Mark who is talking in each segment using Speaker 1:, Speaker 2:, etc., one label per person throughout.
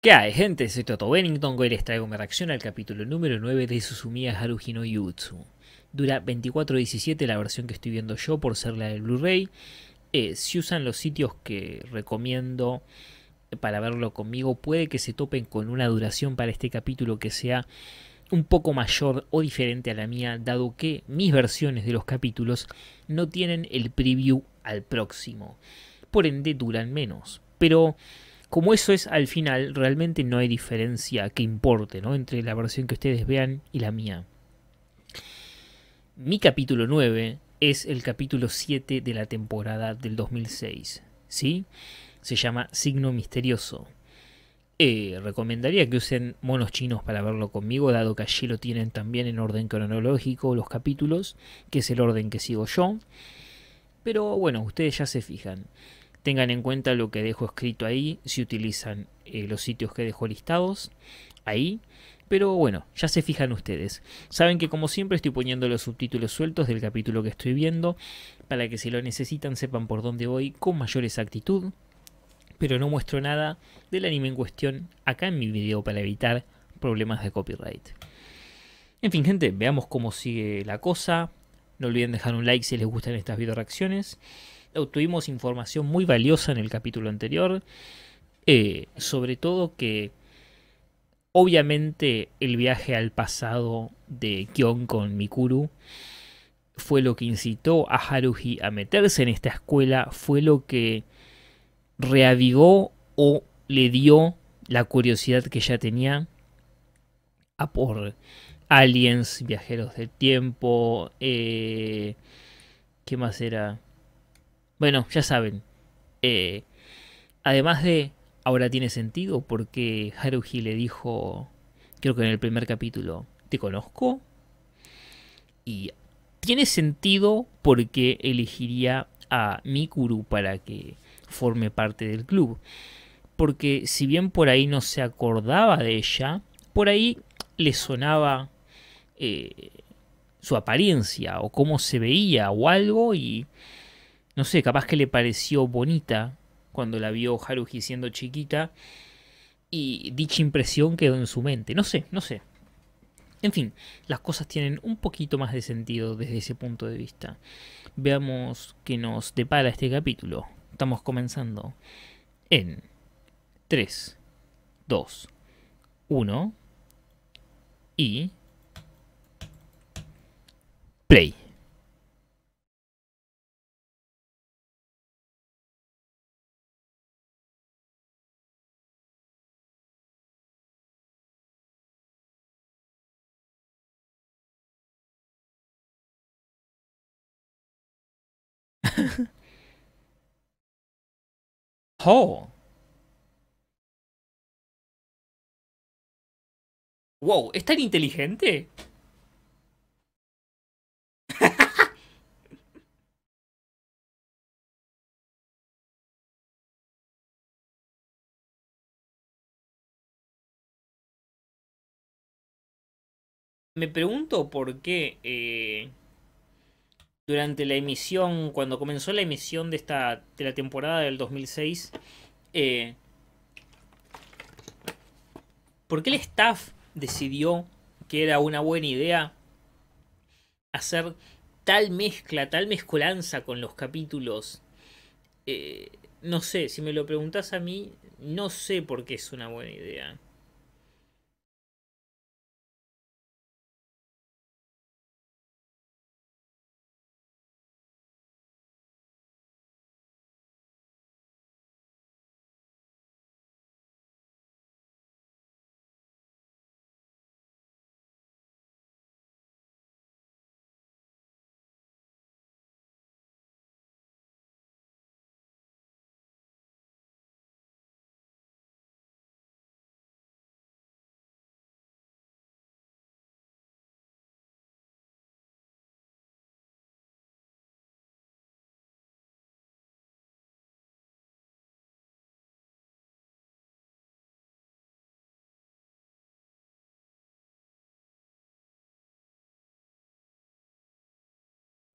Speaker 1: ¿Qué hay, gente? Soy Toto Bennington. Hoy les traigo mi reacción al capítulo número 9 de Susumiya Harujino Yutsu. Dura 24.17 la versión que estoy viendo yo por ser la del Blu-ray. Eh, si usan los sitios que recomiendo para verlo conmigo, puede que se topen con una duración para este capítulo que sea un poco mayor o diferente a la mía, dado que mis versiones de los capítulos no tienen el preview al próximo. Por ende, duran menos. Pero como eso es al final, realmente no hay diferencia que importe ¿no? entre la versión que ustedes vean y la mía. Mi capítulo 9 es el capítulo 7 de la temporada del 2006. ¿sí? Se llama Signo Misterioso. Eh, recomendaría que usen monos chinos para verlo conmigo, dado que allí lo tienen también en orden cronológico los capítulos, que es el orden que sigo yo. Pero bueno, ustedes ya se fijan. Tengan en cuenta lo que dejo escrito ahí, si utilizan eh, los sitios que dejo listados ahí. Pero bueno, ya se fijan ustedes. Saben que como siempre estoy poniendo los subtítulos sueltos del capítulo que estoy viendo, para que si lo necesitan sepan por dónde voy con mayor exactitud. Pero no muestro nada del anime en cuestión acá en mi video para evitar problemas de copyright. En fin, gente, veamos cómo sigue la cosa. No olviden dejar un like si les gustan estas video reacciones obtuvimos información muy valiosa en el capítulo anterior, eh, sobre todo que obviamente el viaje al pasado de Kion con Mikuru fue lo que incitó a Haruhi a meterse en esta escuela, fue lo que reavivó o le dio la curiosidad que ya tenía a por aliens, viajeros del tiempo, eh, ¿qué más era? Bueno, ya saben. Eh, además de. Ahora tiene sentido porque Haruhi le dijo. Creo que en el primer capítulo. ¿Te conozco? Y tiene sentido porque elegiría a Mikuru para que forme parte del club. Porque si bien por ahí no se acordaba de ella, por ahí le sonaba eh, su apariencia o cómo se veía o algo y no sé, capaz que le pareció bonita cuando la vio Haruji siendo chiquita y dicha impresión quedó en su mente, no sé, no sé. En fin, las cosas tienen un poquito más de sentido desde ese punto de vista. Veamos qué nos depara este capítulo. Estamos comenzando en 3, 2, 1 y play.
Speaker 2: Wow, ¿es tan inteligente? Me pregunto
Speaker 1: por qué... Eh durante la emisión, cuando comenzó la emisión de, esta, la temporada del 2006, eh, ¿por qué el staff decidió que era una buena idea hacer tal mezcla, tal mezcolanza con los capítulos? Eh, no sé, si me lo preguntas a mí, no sé por qué es una buena idea.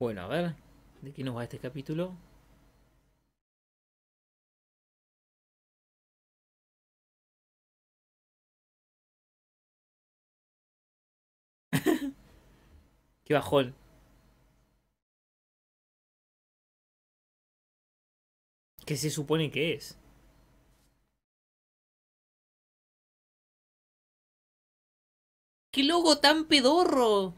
Speaker 2: Bueno, a ver, ¿de qué nos va este capítulo? qué bajón. ¿Qué se supone que es? ¡Qué logo tan pedorro!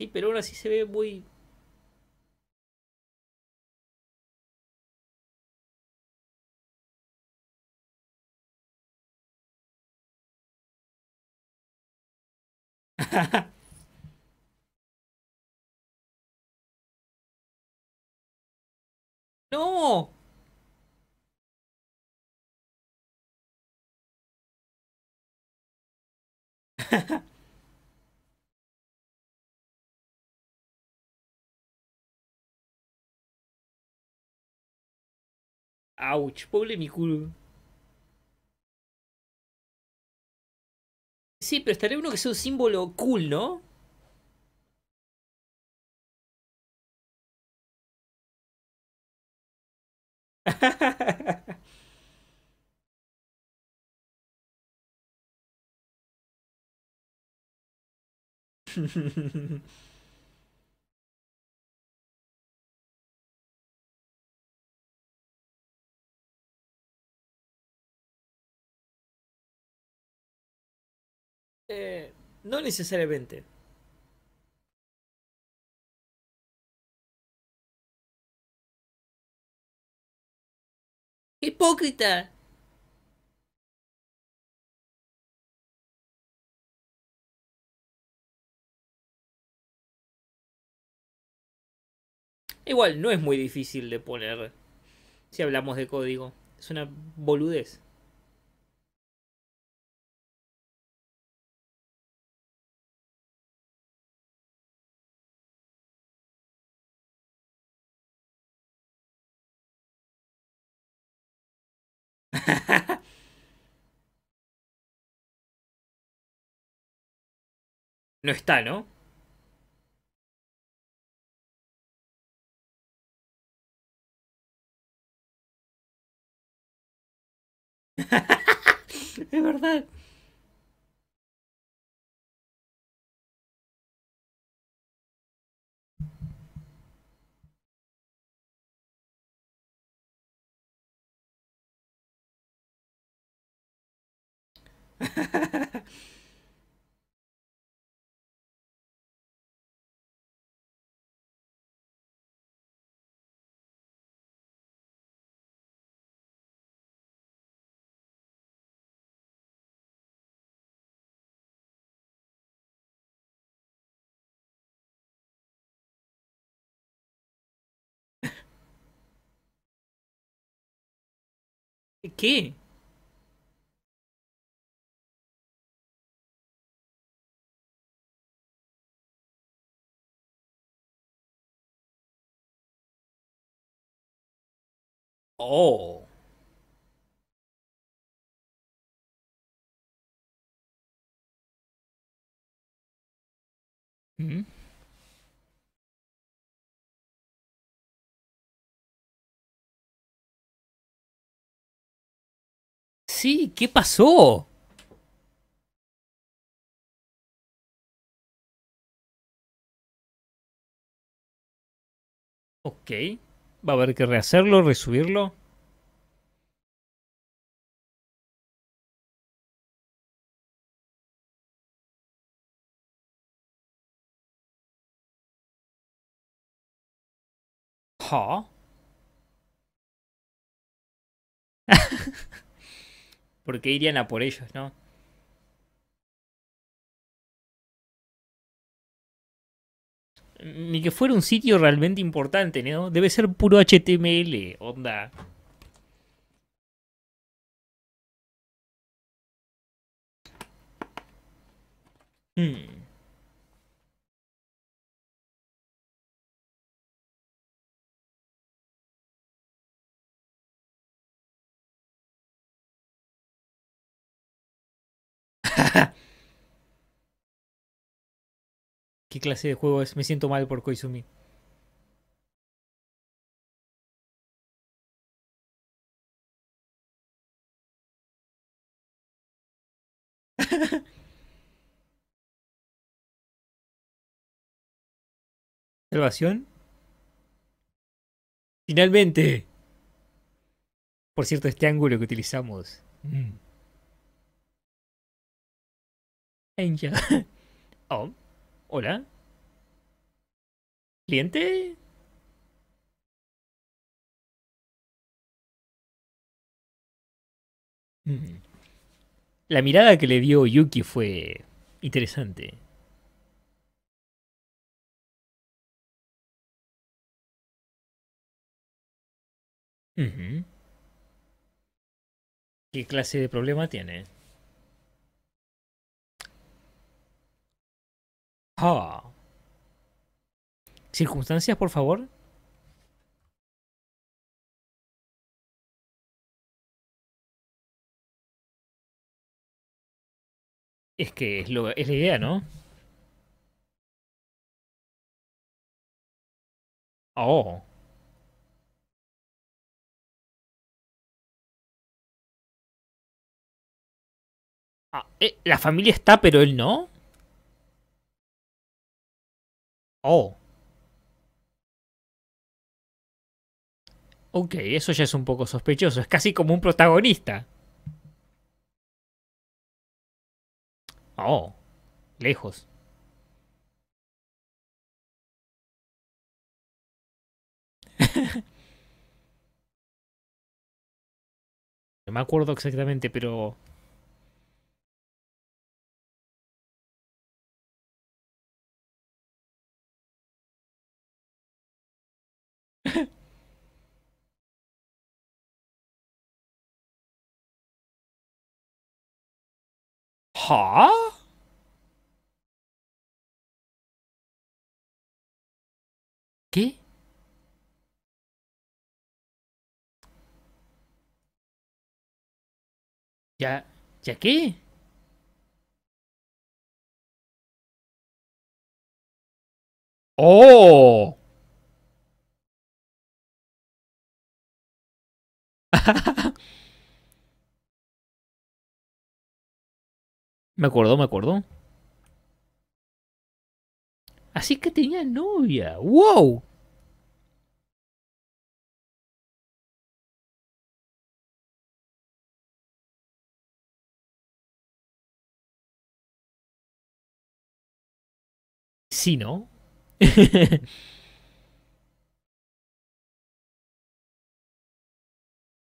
Speaker 2: Sí, pero ahora sí se ve muy... ¡No! Ouch, culo. Sí, pero estaría uno que sea un símbolo cool, ¿no? No necesariamente. ¡Hipócrita!
Speaker 1: Igual no es muy difícil de poner si hablamos de código. Es una boludez.
Speaker 2: no está, ¿no? es verdad. Que? Oh. ¿Mm? Sí, ¿qué pasó? Okay. Va a haber que rehacerlo, resubirlo.
Speaker 1: ¿Por Porque irían a por ellos, ¿no? ni que fuera un sitio realmente importante, ¿no? Debe ser puro HTML, onda.
Speaker 2: Hmm. qué clase de juego es. Me siento mal por Koizumi. ¿Salvación?
Speaker 1: Finalmente. Por cierto, este ángulo que utilizamos. Mm. Oh. Hola.
Speaker 2: ¿Cliente? Mm. La mirada que le dio Yuki fue interesante.
Speaker 1: ¿Qué clase de problema tiene?
Speaker 2: Ah. ¿Circunstancias, por favor? Es que es, lo, es la idea, ¿no? Oh. Ah, eh, la familia está, pero él no. Oh. Ok, eso ya es un poco sospechoso. Es casi como un protagonista. Oh, lejos. no me acuerdo exactamente, pero 하? 기? 야, 자기? 오! Me acuerdo, me acuerdo. Así que tenía novia. ¡Wow! Sí, ¿no?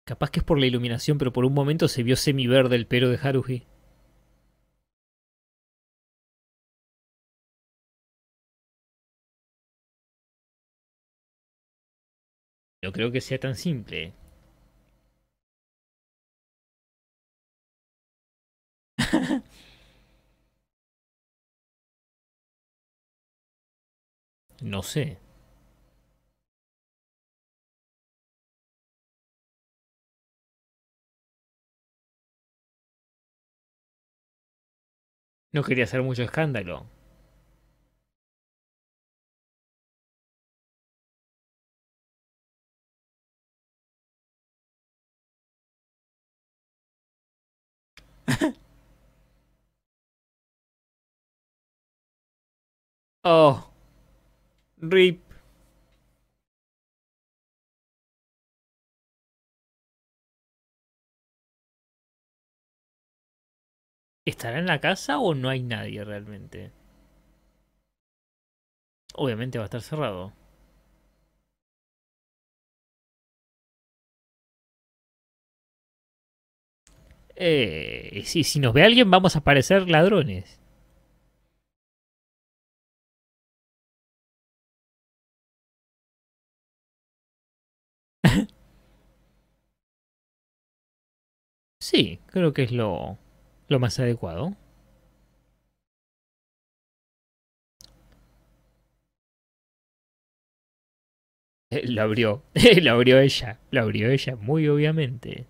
Speaker 1: Capaz que es por la iluminación, pero por un momento se vio semi-verde el pelo de Haruhi.
Speaker 2: No creo que sea tan simple. no sé. No quería hacer mucho escándalo. Oh. RIP. ¿Estará en la casa o no hay nadie realmente? Obviamente va a estar cerrado. Eh, si, si nos ve alguien vamos a parecer ladrones. Sí, creo que es lo, lo más adecuado. Eh, lo abrió, eh, lo abrió ella, lo abrió ella, muy obviamente.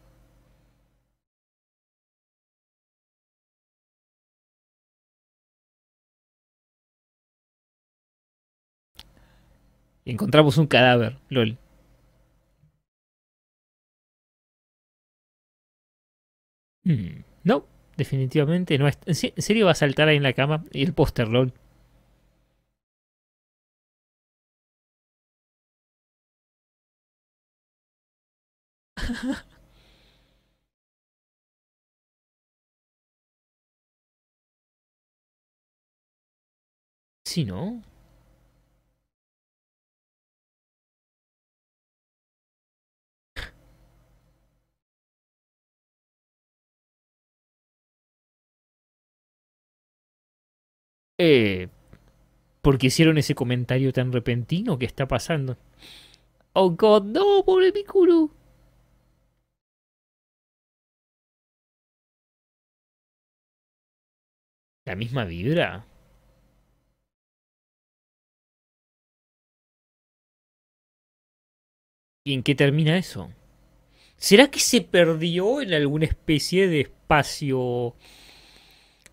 Speaker 2: encontramos un cadáver, lol. Hmm, no, definitivamente no. Es, ¿En serio va a saltar ahí en la cama y el póster, Si Sí, ¿no?
Speaker 1: Eh, qué hicieron ese comentario tan repentino ¿Qué está pasando. Oh God, no, pobre Mikuru.
Speaker 2: La misma vibra.
Speaker 1: ¿Y en qué termina eso? ¿Será que se perdió en alguna especie de espacio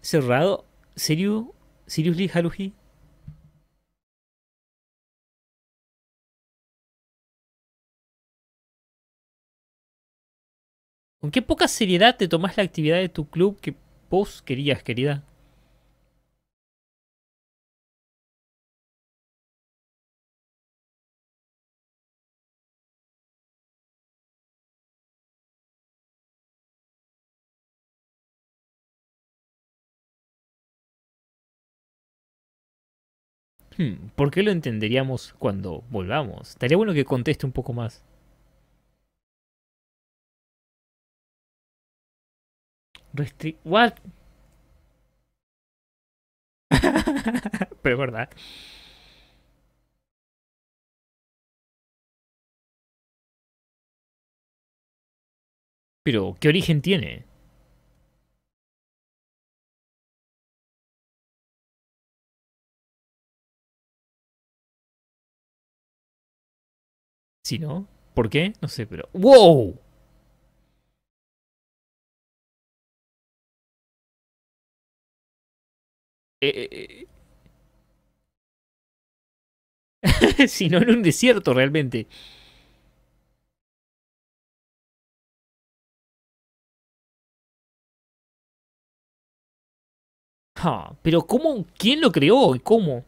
Speaker 1: cerrado? ¿Serio? seriously, Haruhi?
Speaker 2: ¿Con qué poca seriedad te tomás la actividad de tu club que vos querías, querida? Hmm, ¿Por qué lo entenderíamos cuando volvamos? Estaría bueno que conteste un poco más. ¿What? Pero es verdad. Pero, ¿qué origen tiene? Si no, ¿por qué? No sé, pero. ¡Wow! Eh, eh, eh. si no, en un desierto realmente. Ah, pero ¿cómo? ¿Quién lo creó y cómo?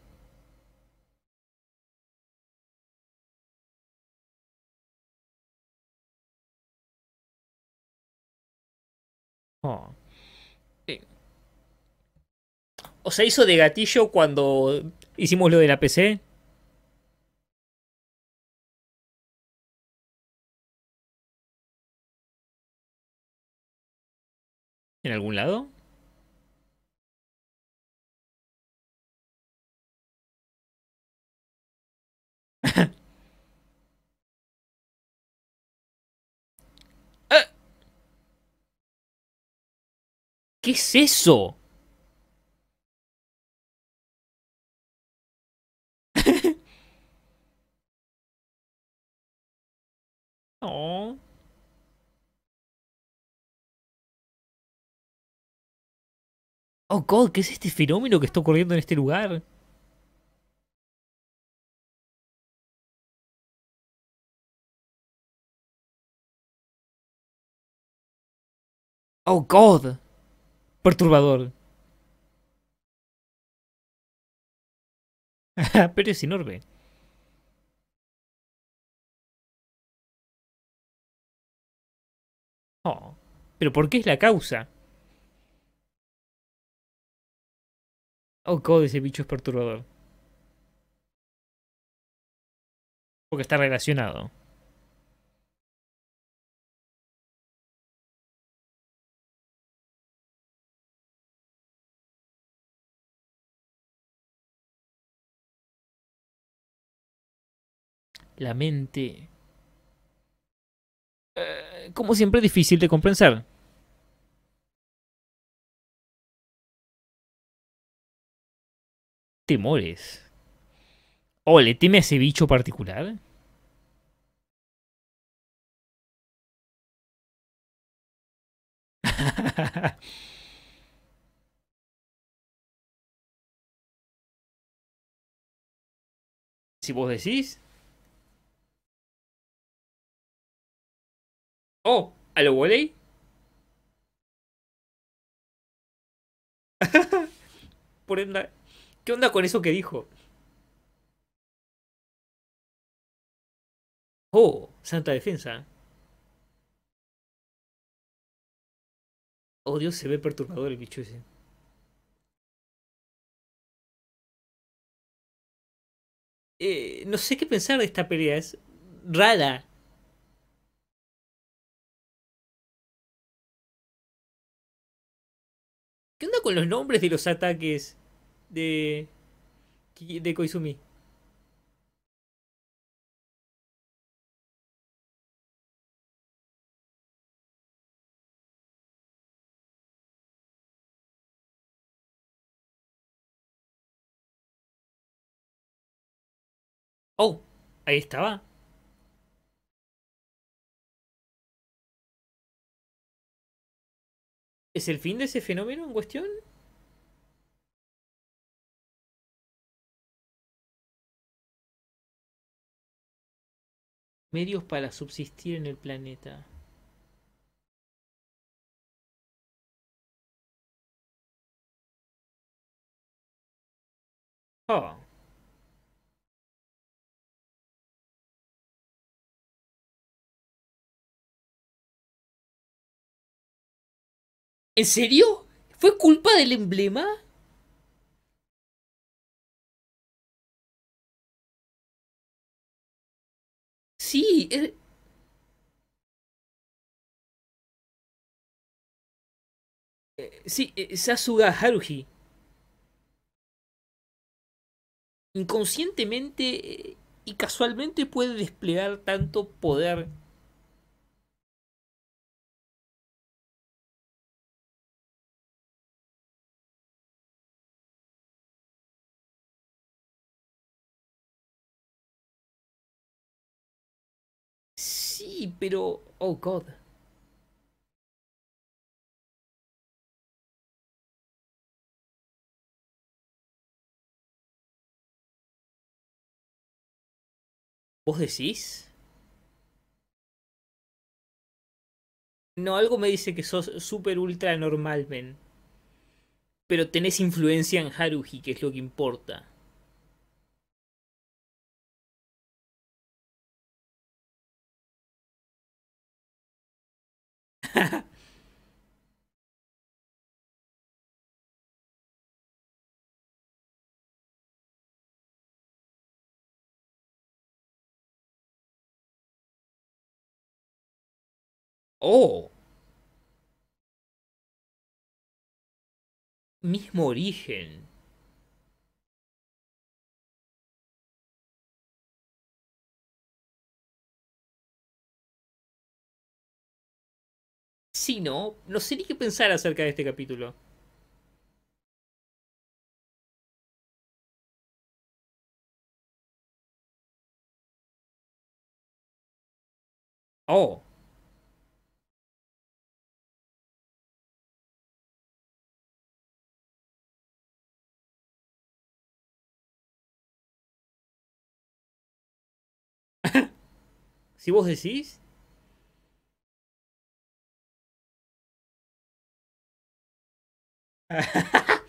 Speaker 1: Oh. O sea, hizo de gatillo cuando hicimos lo de la PC.
Speaker 2: ¿En algún lado? ¿Qué es eso? oh. Oh God, ¿qué es este fenómeno que está ocurriendo en este lugar? Oh God perturbador. Pero es enorme. Oh, pero ¿por qué es la causa? Oh, God, ese bicho es perturbador. Porque está relacionado. la mente. Eh, como siempre, difícil de comprensar. Temores. ¿O le teme a ese bicho particular? si vos decís. Oh, ¿a lo volei? Por enda, ¿Qué onda con eso que dijo? Oh, santa defensa. Oh Dios, se ve perturbador el bicho ese. Eh, no sé qué pensar de esta pelea, es rara. ¿Qué onda con los nombres de los ataques de, de Koizumi? Oh, ahí estaba. ¿Es el fin de ese fenómeno en cuestión? Medios para subsistir en el planeta. Oh. ¿En serio? ¿Fue culpa del emblema? Sí, es... Eh. Eh, sí, eh, Sasuga Haruhi.
Speaker 1: Inconscientemente y casualmente puede desplegar tanto poder
Speaker 2: pero, oh God.
Speaker 1: ¿Vos decís? No, algo me dice que sos super ultra normal, men. Pero tenés influencia en Haruhi, que es lo que importa.
Speaker 2: oh. Mismo origen. sí, ¿no? No sé ni qué pensar acerca de este capítulo. Oh. si vos decís...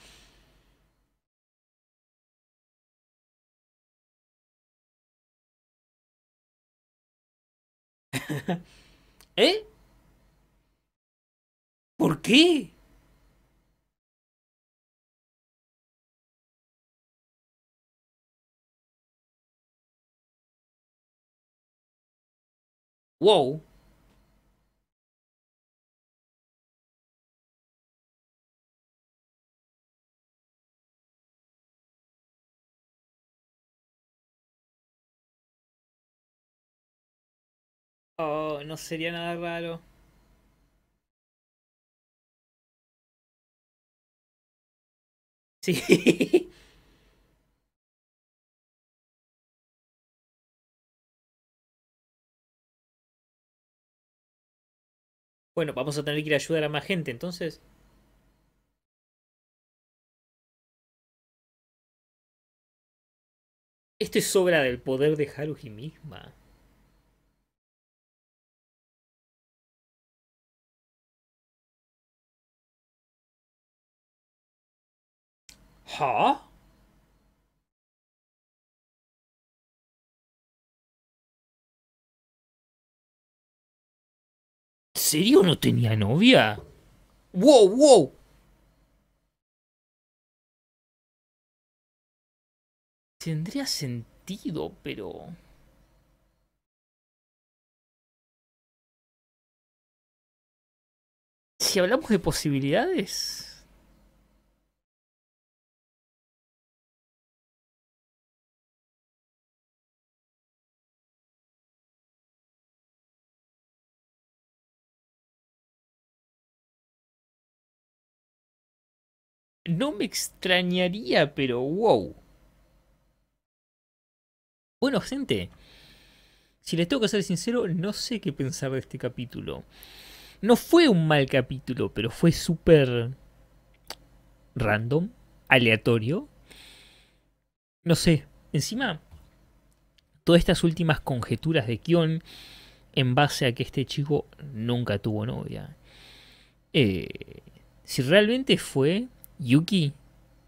Speaker 2: ¿Eh? ¿Por qué? Wow. Oh, no sería nada raro. Sí. Bueno, vamos a tener que ir a ayudar a más gente entonces. Esto es obra del poder de Haruhi misma. Huh? ¿En serio no tenía novia? ¡Wow, wow! Tendría sentido, pero... Si hablamos de posibilidades... no me extrañaría,
Speaker 1: pero wow. Bueno, gente, si les tengo que ser sincero, no sé qué pensar de este capítulo. No fue un mal capítulo, pero fue súper random, aleatorio. No sé, encima, todas estas últimas conjeturas de Kion en base a que este chico nunca tuvo novia. Eh, si realmente fue Yuki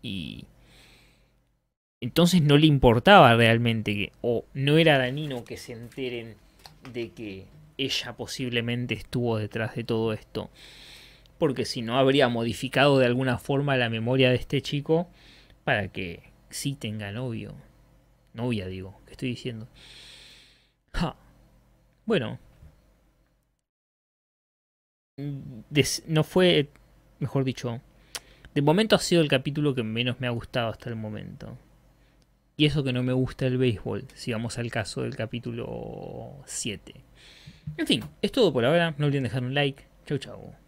Speaker 1: y entonces no le importaba realmente que, o no era danino que se enteren de que ella posiblemente estuvo detrás de todo esto. Porque si no, habría modificado de alguna forma la memoria de este chico para que sí tenga novio. Novia, digo, ¿qué estoy diciendo? Ja. Bueno. no fue, mejor dicho, de momento ha sido el capítulo que menos me ha gustado hasta el momento. Y eso que no me gusta el béisbol, si vamos al caso del capítulo 7. En fin, es todo por ahora. No olviden dejar un like. Chau, chau.